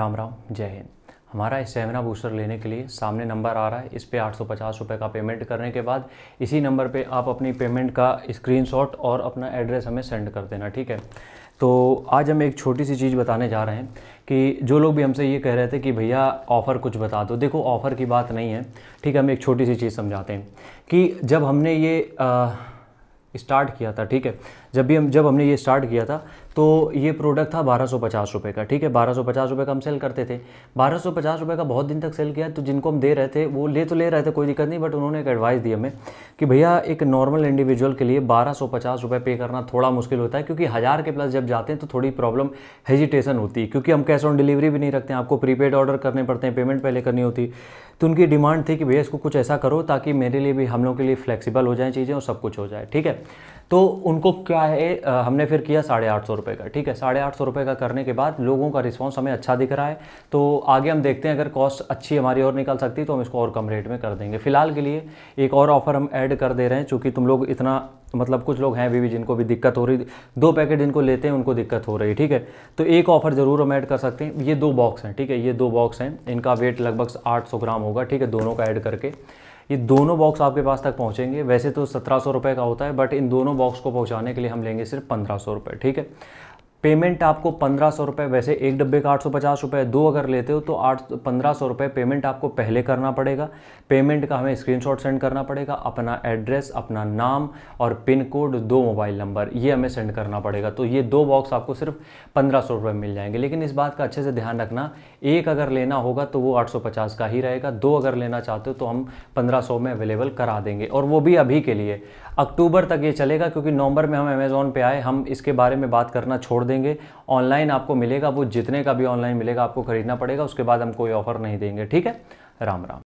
राम राम जय हिंद हमारा stamina booster लेने के लिए सामने नंबर आ रहा है इस पर आठ रुपए का पेमेंट करने के बाद इसी नंबर पे आप अपनी पेमेंट का स्क्रीनशॉट और अपना एड्रेस हमें सेंड कर देना ठीक है तो आज हम एक छोटी सी चीज़ बताने जा रहे हैं कि जो लोग भी हमसे ये कह रहे थे कि भैया ऑफ़र कुछ बता दो देखो ऑफ़र की बात नहीं है ठीक है हम एक छोटी सी चीज़ समझाते हैं कि जब हमने ये आ, स्टार्ट किया था ठीक है जब भी हम जब हमने ये स्टार्ट किया था तो ये प्रोडक्ट था बारह सौ पचास रुपये का ठीक है बारह सौ पचास रुपये का हम सेल करते थे बारह सौ पचास रुपये का बहुत दिन तक सेल किया तो जिनको हम दे रहे थे वो ले तो ले रहे थे कोई दिक्कत नहीं बट उन्होंने एक एडवाइस दी हमें कि भैया एक नॉर्मल इंडिविजुअल के लिए बारह सौ पचास रुपये पे करना थोड़ा मुश्किल होता है क्योंकि हज़ार के प्लस जब जाते हैं तो थोड़ी प्रॉब्लम हेजिटेशन होती है क्योंकि हम कैश ऑन डिलीवरी भी नहीं रखते हैं आपको प्रीपेड ऑर्डर करने पड़ते हैं पेमेंट पहले करनी होती तो उनकी डिमांड थी कि भैया इसको कुछ ऐसा करो ताकि मेरे लिए भी हम लोग के लिए फ्लेक्सिबल हो जाए चीज़ें और सब कुछ हो जाए ठीक है तो उनको क्या है हमने फिर किया साढ़े आठ सौ रुपये का ठीक है साढ़े आठ सौ रुपये का करने के बाद लोगों का रिस्पॉन्स हमें अच्छा दिख रहा है तो आगे हम देखते हैं अगर कॉस्ट अच्छी हमारी और निकल सकती है तो हम इसको और कम रेट में कर देंगे फिलहाल के लिए एक और ऑफ़र हम ऐड कर दे रहे हैं चूँकि तुम लोग इतना मतलब कुछ लोग हैं अभी भी जिनको भी दिक्कत हो रही दो पैकेट जिनको लेते हैं उनको दिक्कत हो रही है ठीक है तो एक ऑफ़र ज़रूर हम ऐड कर सकते हैं ये दो बॉक्स हैं ठीक है ये दो बॉक्स हैं इनका वेट लगभग आठ सौ ग्राम होगा ठीक है दोनों का ऐड करके ये दोनों बॉक्स आपके पास तक पहुँचेंगे वैसे तो सत्रह सौ रुपये का होता है बट इन दोनों बॉक्स को पहुँचाने के लिए हम लेंगे सिर्फ पंद्रह सौ रुपये ठीक है पेमेंट आपको पंद्रह सौ रुपये वैसे एक डब्बे का आठ सौ पचास रुपये दो अगर लेते हो तो आठ पंद्रह सौ रुपये पेमेंट आपको पहले करना पड़ेगा पेमेंट का हमें स्क्रीनशॉट सेंड करना पड़ेगा अपना एड्रेस अपना नाम और पिन कोड दो मोबाइल नंबर ये हमें सेंड करना पड़ेगा तो ये दो बॉक्स आपको सिर्फ पंद्रह सौ रुपये मिल जाएंगे लेकिन इस बात का अच्छे से ध्यान रखना एक अगर लेना होगा तो वो आठ सौ पचास का ही रहेगा दो अगर लेना चाहते हो तो हम पंद्रह सौ में अवेलेबल करा देंगे और वो भी अभी के लिए अक्टूबर तक ये चलेगा क्योंकि नवंबर में हम अमेज़ोन पे आए हम इसके बारे में बात करना छोड़ देंगे देंगे ऑनलाइन आपको मिलेगा वो जितने का भी ऑनलाइन मिलेगा आपको खरीदना पड़ेगा उसके बाद हम कोई ऑफर नहीं देंगे ठीक है राम राम